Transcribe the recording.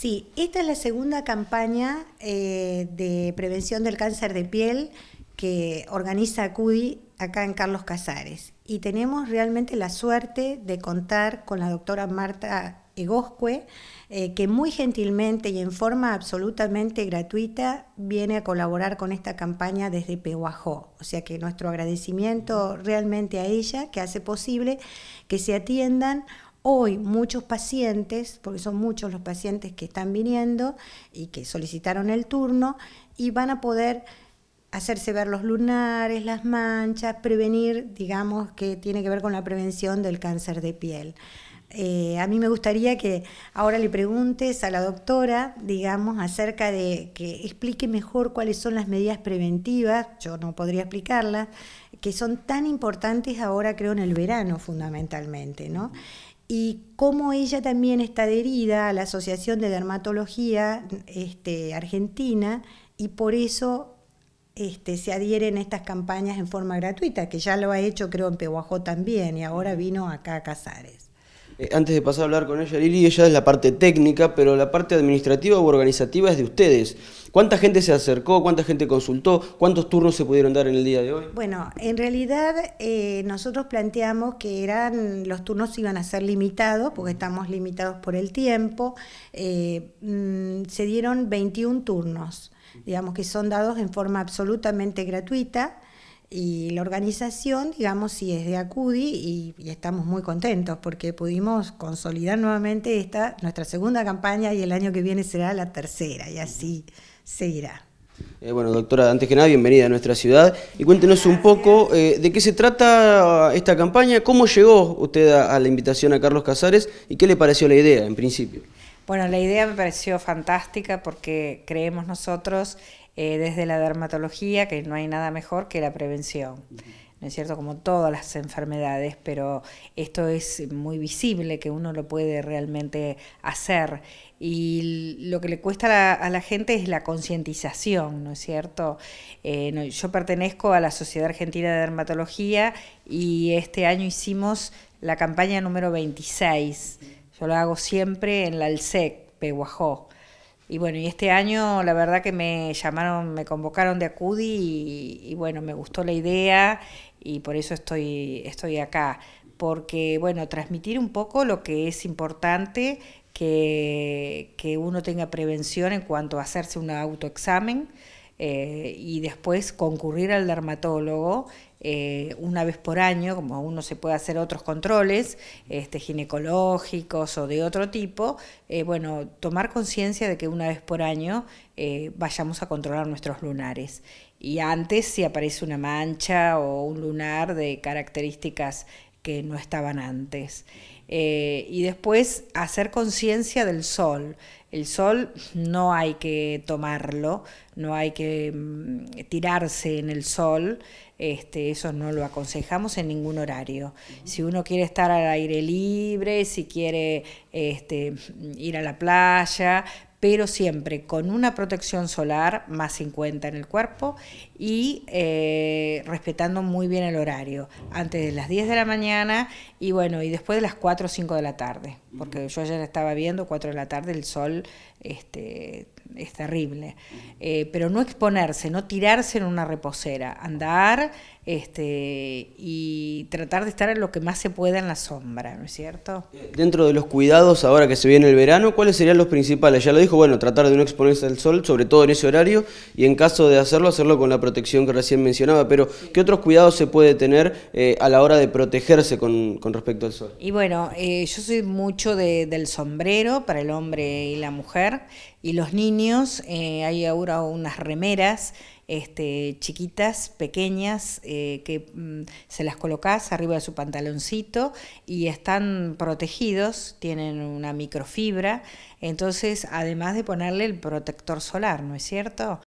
Sí, esta es la segunda campaña eh, de prevención del cáncer de piel que organiza CUDI acá en Carlos Casares. Y tenemos realmente la suerte de contar con la doctora Marta Egoscue, eh, que muy gentilmente y en forma absolutamente gratuita viene a colaborar con esta campaña desde Pehuajó. O sea que nuestro agradecimiento realmente a ella, que hace posible que se atiendan Hoy muchos pacientes, porque son muchos los pacientes que están viniendo y que solicitaron el turno, y van a poder hacerse ver los lunares, las manchas, prevenir, digamos, que tiene que ver con la prevención del cáncer de piel. Eh, a mí me gustaría que ahora le preguntes a la doctora, digamos, acerca de que explique mejor cuáles son las medidas preventivas, yo no podría explicarlas, que son tan importantes ahora, creo, en el verano fundamentalmente, ¿no? y cómo ella también está adherida a la Asociación de Dermatología este, Argentina y por eso este, se adhieren a estas campañas en forma gratuita, que ya lo ha hecho creo en Pehuajó también y ahora vino acá a Casares. Eh, antes de pasar a hablar con ella, Lili, ella es la parte técnica, pero la parte administrativa u organizativa es de ustedes. ¿Cuánta gente se acercó? ¿Cuánta gente consultó? ¿Cuántos turnos se pudieron dar en el día de hoy? Bueno, en realidad eh, nosotros planteamos que eran los turnos iban a ser limitados, porque estamos limitados por el tiempo. Eh, mm, se dieron 21 turnos, digamos que son dados en forma absolutamente gratuita y la organización, digamos, sí es de ACUDI y, estamos muy contentos porque pudimos consolidar nuevamente esta, nuestra segunda campaña y el año que viene será la tercera y así seguirá. Eh, bueno, doctora, antes que nada, bienvenida a nuestra ciudad y cuéntenos un poco eh, de qué se trata esta campaña, cómo llegó usted a la invitación a Carlos Casares y qué le pareció la idea en principio. Bueno, la idea me pareció fantástica porque creemos nosotros eh, desde la dermatología, que no hay nada mejor que la prevención. ¿No es cierto? Como todas las enfermedades, pero esto es muy visible, que uno lo puede realmente hacer. Y lo que le cuesta a la, gente es la concientización, ¿no es cierto? Eh, yo pertenezco a la Sociedad Argentina de Dermatología y este año hicimos la campaña número 26. Yo lo hago siempre en la ALSEC, Peguajó. Y bueno, y este año la verdad que me llamaron, me convocaron de Acudi y, bueno, me gustó la idea y por eso estoy, estoy acá. Porque bueno, transmitir un poco lo que es importante que, que uno tenga prevención en cuanto a hacerse un autoexamen eh, y después concurrir al dermatólogo eh, una vez por año, como uno se puede hacer otros controles este, ginecológicos o de otro tipo, eh, bueno, tomar conciencia de que una vez por año vayamos a controlar nuestros lunares. Y antes si aparece una mancha o un lunar de características que no estaban antes. Eh, y después hacer conciencia del sol. El sol no hay que tomarlo, no hay que mm, tirarse en el sol, este, eso no lo aconsejamos en ningún horario. Si uno quiere estar al aire libre, si quiere este, ir a la playa, pero siempre con una protección solar más 50 en el cuerpo y eh, respetando muy bien el horario, antes de las 10 de la mañana y bueno, y después de las 4 o 5 de la tarde porque yo ayer estaba viendo, 4 de la tarde, el sol este, es terrible. Eh, pero no exponerse, no tirarse en una reposera, andar este, y tratar de estar lo que más se pueda en la sombra, ¿no es cierto? Eh, dentro de los cuidados ahora que se viene el verano, ¿cuáles serían los principales? Ya lo dijo, bueno, tratar de no exponerse al sol, sobre todo en ese horario, y en caso de hacerlo, hacerlo con la protección que recién mencionaba, pero ¿qué otros cuidados se puede tener eh, a la hora de protegerse con, respecto al sol? Y bueno, yo soy muy del sombrero para el hombre y la mujer. Y los niños, eh, hay ahora unas remeras este, chiquitas, pequeñas, eh, que mm, se las colocas arriba de su pantaloncito y están protegidos, tienen una microfibra. Entonces, además de ponerle el protector solar, ¿no es cierto?